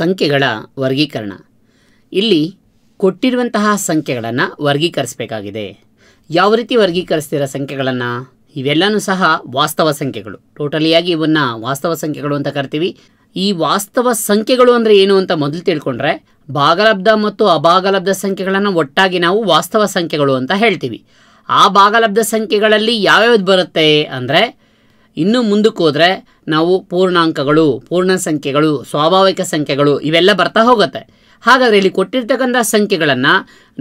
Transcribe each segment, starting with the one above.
ಸಂಖ್ಯೆಗಳ ವರ್ಗೀಕರಣ ಇಲ್ಲಿ ಕೊಟ್ಟಿರುವಂತಹ ಸಂಖ್ಯೆಗಳನ್ನು ವರ್ಗೀಕರಿಸಬೇಕಾಗಿದೆ ಯಾವ ರೀತಿ ವರ್ಗೀಕರಿಸ್ತಿರೋ ಸಂಖ್ಯೆಗಳನ್ನು ಇವೆಲ್ಲವೂ ಸಹ ವಾಸ್ತವ ಸಂಖ್ಯೆಗಳು ಟೋಟಲಿಯಾಗಿ ಇವನ್ನು ವಾಸ್ತವ ಸಂಖ್ಯೆಗಳು ಅಂತ ಕರಿತೀವಿ ಈ ವಾಸ್ತವ ಸಂಖ್ಯೆಗಳು ಅಂದರೆ ಏನು ಅಂತ ಮೊದಲು ತಿಳ್ಕೊಂಡ್ರೆ ಭಾಗಲಬ್ಧ ಮತ್ತು ಅಭಾಗಲಬ್ಧ ಸಂಖ್ಯೆಗಳನ್ನು ಒಟ್ಟಾಗಿ ನಾವು ವಾಸ್ತವ ಸಂಖ್ಯೆಗಳು ಅಂತ ಹೇಳ್ತೀವಿ ಆ ಭಾಗಲಬ್ಧ ಸಂಖ್ಯೆಗಳಲ್ಲಿ ಯಾವ್ಯಾವ್ದು ಬರುತ್ತೆ ಅಂದರೆ ಇನ್ನೂ ಮುಂದಕ್ಕೆ ನಾವು ಪೂರ್ಣಾಂಕಗಳು ಪೂರ್ಣ ಸಂಖ್ಯೆಗಳು ಸ್ವಾಭಾವಿಕ ಸಂಖ್ಯೆಗಳು ಇವೆಲ್ಲ ಬರ್ತಾ ಹೋಗುತ್ತೆ ಹಾಗಾದರೆ ಇಲ್ಲಿ ಕೊಟ್ಟಿರ್ತಕ್ಕಂಥ ಸಂಖ್ಯೆಗಳನ್ನು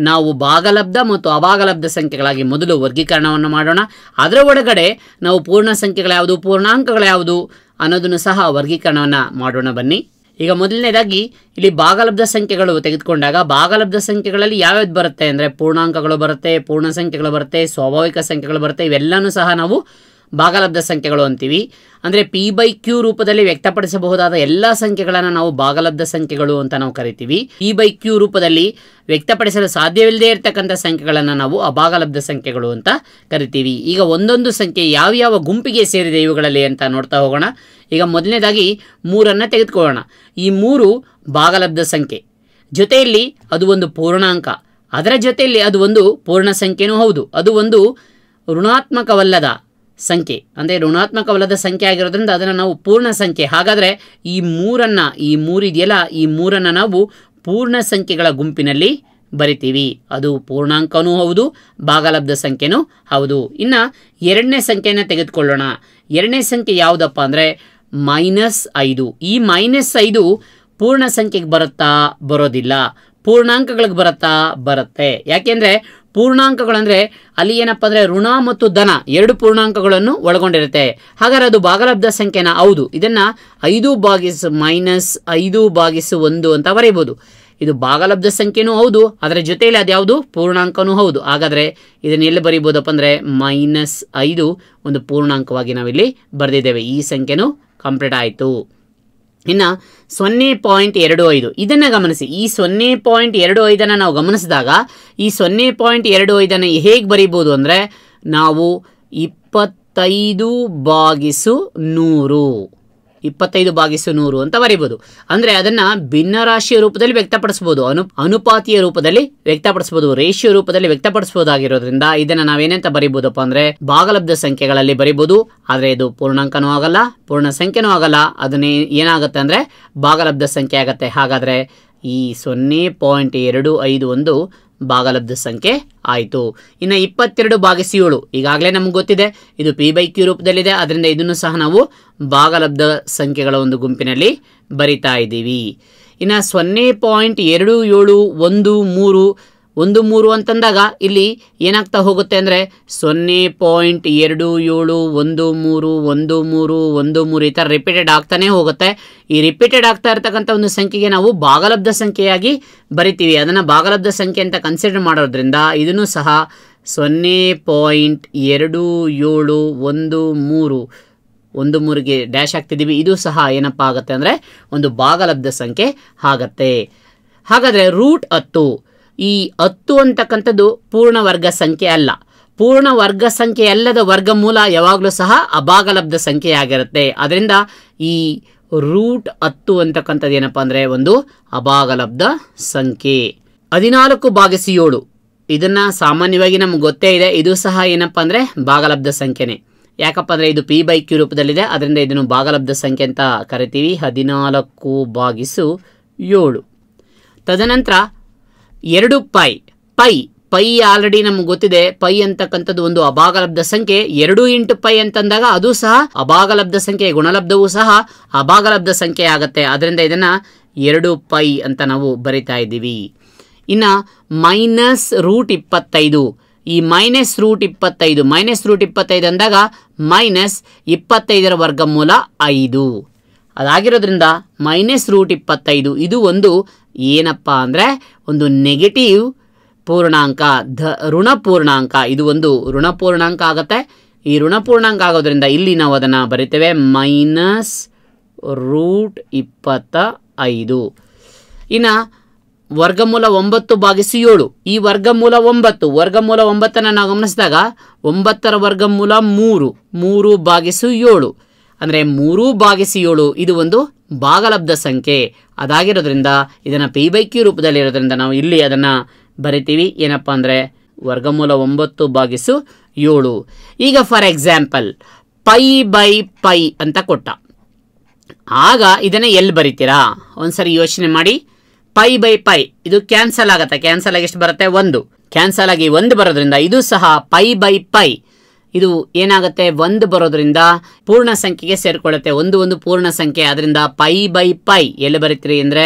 ನಾವು ಭಾಗಲಬ್ಧ ಮತ್ತು ಅಭಾಗಲಬ್ಧ ಸಂಖ್ಯೆಗಳಾಗಿ ಮೊದಲು ವರ್ಗೀಕರಣವನ್ನು ಮಾಡೋಣ ಅದರ ಒಳಗಡೆ ನಾವು ಪೂರ್ಣ ಸಂಖ್ಯೆಗಳು ಯಾವುದು ಪೂರ್ಣಾಂಕಗಳು ಯಾವುದು ಅನ್ನೋದನ್ನು ಸಹ ವರ್ಗೀಕರಣವನ್ನು ಮಾಡೋಣ ಬನ್ನಿ ಈಗ ಮೊದಲನೇದಾಗಿ ಇಲ್ಲಿ ಭಾಗಲಬ್ಧ ಸಂಖ್ಯೆಗಳು ತೆಗೆದುಕೊಂಡಾಗ ಭಾಗಲಬ್ಧ ಸಂಖ್ಯೆಗಳಲ್ಲಿ ಯಾವ್ಯಾವ್ದು ಬರುತ್ತೆ ಅಂದರೆ ಪೂರ್ಣಾಂಕಗಳು ಬರುತ್ತೆ ಪೂರ್ಣ ಸಂಖ್ಯೆಗಳು ಬರುತ್ತೆ ಸ್ವಾಭಾವಿಕ ಸಂಖ್ಯೆಗಳು ಬರುತ್ತೆ ಇವೆಲ್ಲನೂ ಸಹ ನಾವು ಭಾಗಲಬ್ಧ ಸಂಖ್ಯೆಗಳು ಅಂತೀವಿ ಅಂದರೆ ಪಿ ಬೈ ಕ್ಯೂ ರೂಪದಲ್ಲಿ ವ್ಯಕ್ತಪಡಿಸಬಹುದಾದ ಎಲ್ಲ ಸಂಖ್ಯೆಗಳನ್ನು ನಾವು ಭಾಗಲಬ್ಧ ಸಂಖ್ಯೆಗಳು ಅಂತ ನಾವು ಕರಿತೀವಿ ಪಿ ಬೈ ಕ್ಯೂ ರೂಪದಲ್ಲಿ ವ್ಯಕ್ತಪಡಿಸಲು ಸಾಧ್ಯವಿಲ್ಲದೆ ಇರತಕ್ಕಂಥ ಸಂಖ್ಯೆಗಳನ್ನು ನಾವು ಅಭಾಗಲಬ್ಧ ಸಂಖ್ಯೆಗಳು ಅಂತ ಕರಿತೀವಿ ಈಗ ಒಂದೊಂದು ಸಂಖ್ಯೆ ಯಾವ್ಯಾವ ಗುಂಪಿಗೆ ಸೇರಿದೆ ಇವುಗಳಲ್ಲಿ ಅಂತ ನೋಡ್ತಾ ಹೋಗೋಣ ಈಗ ಮೊದಲನೇದಾಗಿ ಮೂರನ್ನು ತೆಗೆದುಕೊಳ್ಳೋಣ ಈ ಮೂರು ಭಾಗಲಬ್ಧ ಸಂಖ್ಯೆ ಜೊತೆಯಲ್ಲಿ ಅದು ಒಂದು ಪೂರ್ಣಾಂಕ ಅದರ ಜೊತೆಯಲ್ಲಿ ಅದು ಒಂದು ಪೂರ್ಣ ಸಂಖ್ಯೆನೂ ಹೌದು ಅದು ಒಂದು ಋಣಾತ್ಮಕವಲ್ಲದ ಸಂಖ್ಯೆ ಅಂದರೆ ಋಣಾತ್ಮಕವಲ್ಲದ ಸಂಖ್ಯೆ ಆಗಿರೋದ್ರಿಂದ ಅದನ್ನು ನಾವು ಪೂರ್ಣ ಸಂಖ್ಯೆ ಹಾಗಾದರೆ ಈ ಮೂರನ್ನು ಈ ಮೂರಿದೆಯಲ್ಲ ಈ ಮೂರನ್ನು ನಾವು ಪೂರ್ಣ ಸಂಖ್ಯೆಗಳ ಗುಂಪಿನಲ್ಲಿ ಬರಿತೀವಿ ಅದು ಪೂರ್ಣಾಂಕನೂ ಹೌದು ಭಾಗಲಬ್ಧ ಸಂಖ್ಯೆನೂ ಹೌದು ಇನ್ನು ಎರಡನೇ ಸಂಖ್ಯೆಯನ್ನು ತೆಗೆದುಕೊಳ್ಳೋಣ ಎರಡನೇ ಸಂಖ್ಯೆ ಯಾವುದಪ್ಪ ಅಂದರೆ ಮೈನಸ್ ಐದು ಈ ಮೈನಸ್ ಐದು ಪೂರ್ಣ ಸಂಖ್ಯೆಗೆ ಬರುತ್ತಾ ಬರೋದಿಲ್ಲ ಪೂರ್ಣಾಂಕಗಳಿಗೆ ಬರುತ್ತಾ ಬರುತ್ತೆ ಯಾಕೆಂದರೆ ಪೂರ್ಣಾಂಕಗಳಂದರೆ ಅಲ್ಲಿ ಏನಪ್ಪ ಅಂದರೆ ಋಣ ಮತ್ತು ಧನ ಎರಡು ಪೂರ್ಣಾಂಕಗಳನ್ನು ಒಳಗೊಂಡಿರುತ್ತೆ ಹಾಗಾದ್ರೆ ಅದು ಭಾಗಲಬ್ಧ ಸಂಖ್ಯೆನ ಹೌದು ಇದನ್ನ ಐದು ಭಾಗಿಸು ಮೈನಸ್ ಐದು ಭಾಗಿಸು ಒಂದು ಅಂತ ಬರೆಯಬಹುದು ಇದು ಭಾಗಲಬ್ಧ ಸಂಖ್ಯೆನೂ ಹೌದು ಅದರ ಜೊತೆಯಲ್ಲಿ ಅದ್ಯಾವುದು ಪೂರ್ಣಾಂಕನೂ ಹೌದು ಹಾಗಾದ್ರೆ ಇದನ್ನ ಎಲ್ಲಿ ಬರೀಬಹುದಪ್ಪ ಅಂದ್ರೆ ಮೈನಸ್ ಐದು ಒಂದು ಪೂರ್ಣಾಂಕವಾಗಿ ನಾವಿಲ್ಲಿ ಬರೆದಿದ್ದೇವೆ ಈ ಸಂಖ್ಯೆನೂ ಕಂಪ್ಲೀಟ್ ಆಯಿತು ಇನ್ನು ಸೊನ್ನೆ ಪಾಯಿಂಟ್ ಎರಡು ಐದು ಇದನ್ನು ಗಮನಿಸಿ ಈ ಸೊನ್ನೆ ಪಾಯಿಂಟ್ ಎರಡು ಐದನ್ನು ನಾವು ಗಮನಿಸಿದಾಗ ಈ ಸೊನ್ನೆ ಪಾಯಿಂಟ್ ಎರಡು ಐದನ್ನು ಹೇಗೆ ಬರೀಬೋದು ಅಂದರೆ ನಾವು ಇಪ್ಪತ್ತೈದು ಬಾಗಿಸು ನೂರು ಇಪ್ಪತ್ತೈದು ಭಾಗಿಸು ನೂರು ಅಂತ ಬರಿಬೋದು ಅಂದ್ರೆ ಅದನ್ನ ಭಿನ್ನರಾಶಿಯ ರೂಪದಲ್ಲಿ ವ್ಯಕ್ತಪಡಿಸಬಹುದು ಅನು ಅನುಪಾತಿಯ ರೂಪದಲ್ಲಿ ವ್ಯಕ್ತಪಡಿಸಬಹುದು ರೇಷಿಯ ರೂಪದಲ್ಲಿ ವ್ಯಕ್ತಪಡಿಸಬಹುದಾಗಿರೋದ್ರಿಂದ ಇದನ್ನ ನಾವೇನಂತ ಬರೀಬಹುದಪ್ಪ ಅಂದ್ರೆ ಭಾಗಲಬ್ಧ ಸಂಖ್ಯೆಗಳಲ್ಲಿ ಬರೀಬಹುದು ಆದರೆ ಇದು ಪೂರ್ಣಾಂಕನೂ ಆಗಲ್ಲ ಪೂರ್ಣ ಸಂಖ್ಯೆನೂ ಆಗಲ್ಲ ಅದನ್ನೇ ಏನಾಗುತ್ತೆ ಅಂದ್ರೆ ಭಾಗಲಬ್ಧ ಸಂಖ್ಯೆ ಆಗತ್ತೆ ಹಾಗಾದ್ರೆ ಈ ಸೊನ್ನೆ ಪಾಯಿಂಟ್ ಎರಡು ಐದು ಒಂದು ಭಾಗಲಬ್ಧ ಸಂಖ್ಯೆ ಆಯಿತು ಇನ್ನು ಇಪ್ಪತ್ತೆರಡು ಭಾಗಿಸಿ ಏಳು ಈಗಾಗಲೇ ನಮ್ಗೆ ಗೊತ್ತಿದೆ ಇದು ಪಿ ಬೈ ಕ್ಯೂ ರೂಪದಲ್ಲಿದೆ ಅದರಿಂದ ಇದನ್ನು ಸಹ ನಾವು ಭಾಗಲಬ್ಧ ಸಂಖ್ಯೆಗಳ ಒಂದು ಗುಂಪಿನಲ್ಲಿ ಬರಿತಾ ಇದ್ದೀವಿ ಇನ್ನು ಸೊನ್ನೆ ಪಾಯಿಂಟ್ ಎರಡು ಏಳು ಒಂದು ಮೂರು ಒಂದು ಮೂರು ಅಂತಂದಾಗ ಇಲ್ಲಿ ಏನಾಗ್ತಾ ಹೋಗುತ್ತೆ ಅಂದರೆ ಸೊನ್ನೆ ಪಾಯಿಂಟ್ ಎರಡು ಏಳು ಒಂದು ಮೂರು ಒಂದು ಮೂರು ಒಂದು ಮೂರು ಈ ಥರ ರಿಪೀಟೆಡ್ ಆಗ್ತಾನೇ ಹೋಗುತ್ತೆ ಈ ರಿಪೀಟೆಡ್ ಆಗ್ತಾ ಇರ್ತಕ್ಕಂಥ ಒಂದು ಸಂಖ್ಯೆಗೆ ನಾವು ಭಾಗಲಬ್ಧ ಸಂಖ್ಯೆಯಾಗಿ ಬರಿತೀವಿ ಅದನ್ನು ಭಾಗಲಬ್ಧ ಸಂಖ್ಯೆ ಅಂತ ಕನ್ಸಿಡರ್ ಮಾಡೋದ್ರಿಂದ ಇದನ್ನು ಸಹ ಸೊನ್ನೆ ಪಾಯಿಂಟ್ ಎರಡು ಏಳು ಒಂದು ಮೂರು ಒಂದು ಮೂರಿಗೆ ಡ್ಯಾಶ್ ಆಗ್ತಿದ್ದೀವಿ ಇದು ಸಹ ಏನಪ್ಪ ಆಗುತ್ತೆ ಅಂದರೆ ಒಂದು ಭಾಗಲಬ್ಧ ಸಂಖ್ಯೆ ಆಗತ್ತೆ ಹಾಗಾದರೆ ರೂಟ್ ಹತ್ತು ಈ ಹತ್ತು ಅಂತಕ್ಕಂಥದ್ದು ಪೂರ್ಣ ವರ್ಗ ಸಂಖ್ಯೆ ಅಲ್ಲ ಪೂರ್ಣ ವರ್ಗ ಸಂಖ್ಯೆ ಅಲ್ಲದ ವರ್ಗ ಮೂಲ ಯಾವಾಗಲೂ ಸಹ ಅಭಾಗಲಬ್ಧ ಸಂಖ್ಯೆಯಾಗಿರುತ್ತೆ ಅದರಿಂದ ಈ ರೂಟ್ ಹತ್ತು ಅಂತಕ್ಕಂಥದ್ದು ಏನಪ್ಪ ಅಂದರೆ ಒಂದು ಅಭಾಗಲಬ್ಧ ಸಂಖ್ಯೆ ಹದಿನಾಲ್ಕು ಭಾಗಿಸಿ ಏಳು ಇದನ್ನು ಸಾಮಾನ್ಯವಾಗಿ ನಮ್ಗೆ ಗೊತ್ತೇ ಇದೆ ಇದು ಸಹ ಏನಪ್ಪ ಅಂದರೆ ಭಾಗಲಬ್ಧ ಸಂಖ್ಯೆನೇ ಯಾಕಪ್ಪ ಅಂದರೆ ಇದು ಪಿ ಬೈ ಕ್ಯೂ ರೂಪದಲ್ಲಿದೆ ಅದರಿಂದ ಇದನ್ನು ಭಾಗಲಬ್ಧ ಸಂಖ್ಯೆ ಅಂತ ಕರಿತೀವಿ ಹದಿನಾಲ್ಕು ಭಾಗಿಸು ಏಳು ತದನಂತರ ಎರಡು ಪೈ ಪೈ ಪೈ ಆಲ್ರೆಡಿ ನಮ್ಗೆ ಗೊತ್ತಿದೆ ಪೈ ಅಂತಕ್ಕಂಥದ್ದು ಒಂದು ಅಭಾಗಲಬ್ಧ ಸಂಖ್ಯೆ ಎರಡು ಇಂಟು ಪೈ ಅಂತಂದಾಗ ಅದು ಸಹ ಅಭಾಗಲಬ್ಧ ಸಂಖ್ಯೆ ಗುಣಲಬ್ಧವೂ ಸಹ ಅಭಾಗಲಬ್ಧ ಸಂಖ್ಯೆ ಆಗುತ್ತೆ ಅದರಿಂದ ಇದನ್ನ ಎರಡು ಪೈ ಅಂತ ನಾವು ಬರಿತಾ ಇದ್ದೀವಿ ಇನ್ನು ಮೈನಸ್ ರೂಟ್ ಇಪ್ಪತ್ತೈದು ಈ ಮೈನಸ್ ರೂಟ್ ಇಪ್ಪತ್ತೈದು ಮೈನಸ್ ರೂಟ್ ಇಪ್ಪತ್ತೈದು ಅಂದಾಗ ಮೈನಸ್ ಇಪ್ಪತ್ತೈದರ ವರ್ಗಮೂಲ ಐದು ಅದಾಗಿರೋದ್ರಿಂದ ಮೈನಸ್ ರೂಟ್ ಇಪ್ಪತ್ತೈದು ಇದು ಒಂದು ಏನಪ್ಪ ಅಂದರೆ ಒಂದು ನೆಗೆಟಿವ್ ಪೂರ್ಣಾಂಕ ಧ ಋಣ ಪೂರ್ಣಾಂಕ ಇದು ಒಂದು ಋಣಪೂರ್ಣಾಂಕ ಆಗುತ್ತೆ ಈ ಋಣಪೂರ್ಣಾಂಕ ಪೂರ್ಣಾಂಕ ಆಗೋದ್ರಿಂದ ಇಲ್ಲಿ ನಾವು ಅದನ್ನು ಬರಿತೇವೆ ಮೈನಸ್ ರೂಟ್ ಇಪ್ಪತ್ತ ಐದು ಇನ್ನು ವರ್ಗಮೂಲ ಒಂಬತ್ತು ಭಾಗಿಸಿ ಏಳು ಈ ವರ್ಗಮೂಲ ಒಂಬತ್ತು ವರ್ಗಮೂಲ ಒಂಬತ್ತನ್ನು ನಾವು ಗಮನಿಸಿದಾಗ ಒಂಬತ್ತರ ವರ್ಗಮೂಲ ಮೂರು ಮೂರು ಭಾಗಿಸು ಏಳು ಅಂದರೆ ಮೂರು ಭಾಗಿಸಿ ಏಳು ಇದು ಒಂದು ಭಾಗಲಬ್ಧ ಸಂಖ್ಯೆ ಅದಾಗಿರೋದ್ರಿಂದ ಇದನ್ನು ಪಿ ಬೈಕಿ ರೂಪದಲ್ಲಿ ರೂಪದಲ್ಲಿರೋದ್ರಿಂದ ನಾವು ಇಲ್ಲಿ ಅದನ್ನು ಬರಿತೀವಿ ಏನಪ್ಪ ಅಂದರೆ ವರ್ಗಮೂಲ ಒಂಬತ್ತು ಬಾಗಿಸು ಏಳು ಈಗ for example pi by pi ಅಂತ ಕೊಟ್ಟ ಆಗ ಇದನ್ನು ಎಲ್ಲಿ ಬರಿತೀರಾ ಒಂದ್ಸರಿ ಯೋಚನೆ ಮಾಡಿ ಪೈ ಬೈ ಪೈ ಇದು ಕ್ಯಾನ್ಸಲ್ ಆಗುತ್ತೆ ಕ್ಯಾನ್ಸಲ್ ಆಗಿ ಎಷ್ಟು ಬರುತ್ತೆ ಒಂದು ಕ್ಯಾನ್ಸಲ್ ಆಗಿ ಒಂದು ಬರೋದ್ರಿಂದ ಇದು ಸಹ ಪೈ ಬೈ ಪೈ ಇದು ಏನಾಗುತ್ತೆ ಒಂದು ಬರೋದ್ರಿಂದ ಪೂರ್ಣ ಸಂಖ್ಯೆಗೆ ಸೇರಿಕೊಳ್ಳುತ್ತೆ ಒಂದು ಒಂದು ಪೂರ್ಣ ಸಂಖ್ಯೆ ಅದರಿಂದ ಪೈ ಬೈ ಪೈ ಎಲ್ಲಿ ಬರೀತೀರಿ ಅಂದರೆ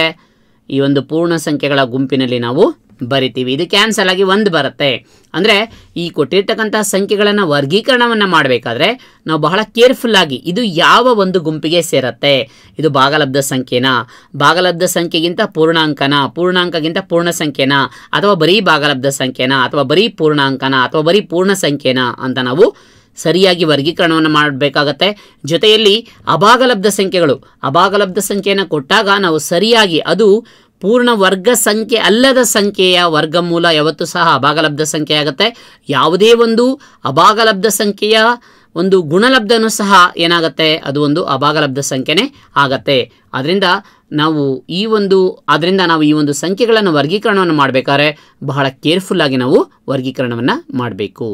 ಈ ಒಂದು ಪೂರ್ಣ ಸಂಖ್ಯೆಗಳ ಗುಂಪಿನಲ್ಲಿ ನಾವು ಬರಿತೀವಿ ಇದು ಕ್ಯಾನ್ಸಲ್ ಆಗಿ ಒಂದು ಬರುತ್ತೆ ಅಂದರೆ ಈ ಕೊಟ್ಟಿರ್ತಕ್ಕಂಥ ಸಂಖ್ಯೆಗಳನ್ನು ವರ್ಗೀಕರಣವನ್ನು ಮಾಡಬೇಕಾದ್ರೆ ನಾವು ಬಹಳ ಕೇರ್ಫುಲ್ಲಾಗಿ ಇದು ಯಾವ ಒಂದು ಗುಂಪಿಗೆ ಸೇರತ್ತೆ ಇದು ಭಾಗಲಬ್ಧ ಸಂಖ್ಯೆನಾ ಭಾಗಲಬ್ಧ ಸಂಖ್ಯೆಗಿಂತ ಪೂರ್ಣಾಂಕನ ಪೂರ್ಣಾಂಕಗಿಂತ ಪೂರ್ಣ ಸಂಖ್ಯೆನಾ ಅಥವಾ ಬರೀ ಭಾಗಲಬ್ಧ ಸಂಖ್ಯೆನಾ ಅಥವಾ ಬರೀ ಪೂರ್ಣಾಂಕನ ಅಥವಾ ಬರೀ ಪೂರ್ಣ ಸಂಖ್ಯೆನಾ ಅಂತ ನಾವು ಸರಿಯಾಗಿ ವರ್ಗೀಕರಣವನ್ನು ಮಾಡಬೇಕಾಗತ್ತೆ ಜೊತೆಯಲ್ಲಿ ಅಭಾಗಲಬ್ಧ ಸಂಖ್ಯೆಗಳು ಅಭಾಗಲಬ್ಧ ಸಂಖ್ಯೆಯನ್ನು ಕೊಟ್ಟಾಗ ನಾವು ಸರಿಯಾಗಿ ಅದು ಪೂರ್ಣ ವರ್ಗ ಸಂಖ್ಯೆ ಅಲ್ಲದ ಸಂಖ್ಯೆಯ ವರ್ಗಮೂಲ ಯಾವತ್ತೂ ಸಹ ಅಭಾಗಲಬ್ಧ ಸಂಖ್ಯೆ ಆಗುತ್ತೆ ಯಾವುದೇ ಒಂದು ಅಭಾಗಲಬ್ಧ ಸಂಖ್ಯೆಯ ಒಂದು ಗುಣಲಬ್ಧನೂ ಸಹ ಏನಾಗುತ್ತೆ ಅದು ಒಂದು ಅಭಾಗಲಬ್ಧ ಸಂಖ್ಯೆನೇ ಆಗತ್ತೆ ಅದರಿಂದ ನಾವು ಈ ಒಂದು ಅದರಿಂದ ನಾವು ಈ ಒಂದು ಸಂಖ್ಯೆಗಳನ್ನು ವರ್ಗೀಕರಣವನ್ನು ಮಾಡಬೇಕಾದ್ರೆ ಬಹಳ ಕೇರ್ಫುಲ್ಲಾಗಿ ನಾವು ವರ್ಗೀಕರಣವನ್ನು ಮಾಡಬೇಕು